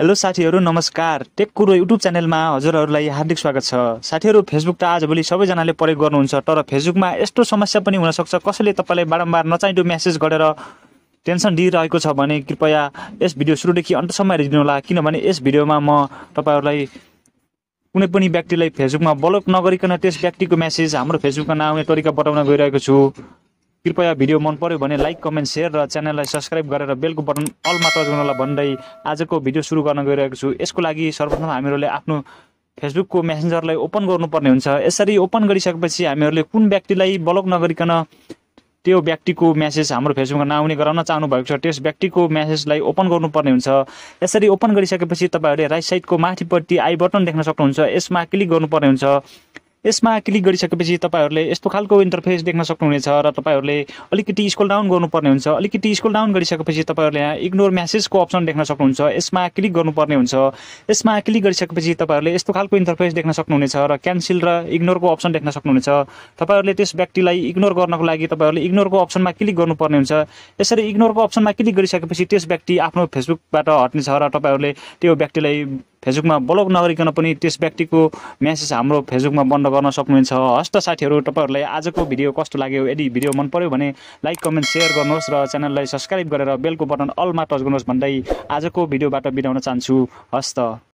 hello साथीहरू नमस्कार take कुरो युट्युब च्यानलमा हजुरहरूलाई हार्दिक स्वागत छ साथीहरू फेसबुक त आजभोलि सबैजनाले प्रयोग गर्नुहुन्छ तर फेसबुकमा यस्तो समस्या पनि हुनसक्छ कसैले तपाईँलाई बारम्बार नचाहिँदो म्यासेज गरेर टेन्सन दिइरहेको छ भने कृपया यस भिडियो सुरुदेखि अन्तसम्म हेरिदिनुहोला किनभने यस भिडियोमा म तपाईँहरूलाई कुनै पनि व्यक्तिलाई फेसबुकमा ब्लक नगरिकन त्यस व्यक्तिको म्यासेज हाम्रो फेसबुकमा नआउने तरिका बताउन गइरहेको छु कृपया भिडियो मन पर्यो भने लाइक कमेन्ट सेयर र च्यानललाई सब्सक्राइब गरेर बेलको बटन अल अलमा तजाउनलाई भन्दै आजको भिडियो सुरु गर्न गइरहेको छु यसको लागि सर्वप्रथम हामीहरूले आफ्नो फेसबुकको मेसेन्जरलाई ओपन गर्नुपर्ने हुन्छ यसरी ओपन गरिसकेपछि हामीहरूले कुन व्यक्तिलाई ब्लक नगरिकन त्यो व्यक्तिको म्यासेज हाम्रो फेसबुकमा नआउने गराउन चाहनु भएको छ त्यस व्यक्तिको म्यासेजलाई ओपन गर्नुपर्ने हुन्छ यसरी ओपन गरिसकेपछि तपाईँहरूले राइट साइडको माथिपट्टि आई बटन देख्न सक्नुहुन्छ यसमा क्लिक गर्नुपर्ने हुन्छ यसमा क्लिक गरिसकेपछि तपाईँहरूले यस्तो खालको इन्टरफेस देख्न सक्नुहुनेछ र तपाईँहरूले अलिकति स्कुल डाउन गर्नुपर्ने हुन्छ अलिकति स्कुल डाउन गरिसकेपछि तपाईँहरूले यहाँ इग्नोर म्यासेजको अप्सन देख्न सक्नुहुन्छ यसमा क्लिक गर्नुपर्ने हुन्छ यसमा क्लिक गरिसकेपछि तपाईँहरूले यस्तो खालको इन्टरफेस देख्न सक्नुहुनेछ र क्यान्सल र इग्नोरको अप्सन देख्न सक्नुहुनेछ तपाईँहरूले त्यस व्यक्तिलाई इग्नोर गर्नको लागि तपाईँहरूले इग्नोरको अप्सनमा क्लिक गर्नुपर्ने हुन्छ यसरी इग्नोरको अप्सनमा क्लिक गरिसकेपछि त्यस व्यक्ति आफ्नो फेसबुकबाट हट्नेछ र तपाईँहरूले त्यो व्यक्तिलाई फेसबुकमा ब्लक नगरिकन पनि त्यस व्यक्तिको म्यासेज हाम्रो फेसबुकमा बन्द गर्न सक्नुहुन्छ हस्त साथीहरू तपाईँहरूलाई आजको भिडियो कस्तो लाग्यो यदि भिडियो मन पऱ्यो भने लाइक कमेन्ट सेयर गर्नुहोस् र च्यानललाई सब्सक्राइब गरेर बेलको बटन अलमा टच गर्नुहोस् भन्दै आजको भिडियोबाट बिराउन चाहन्छु हस्त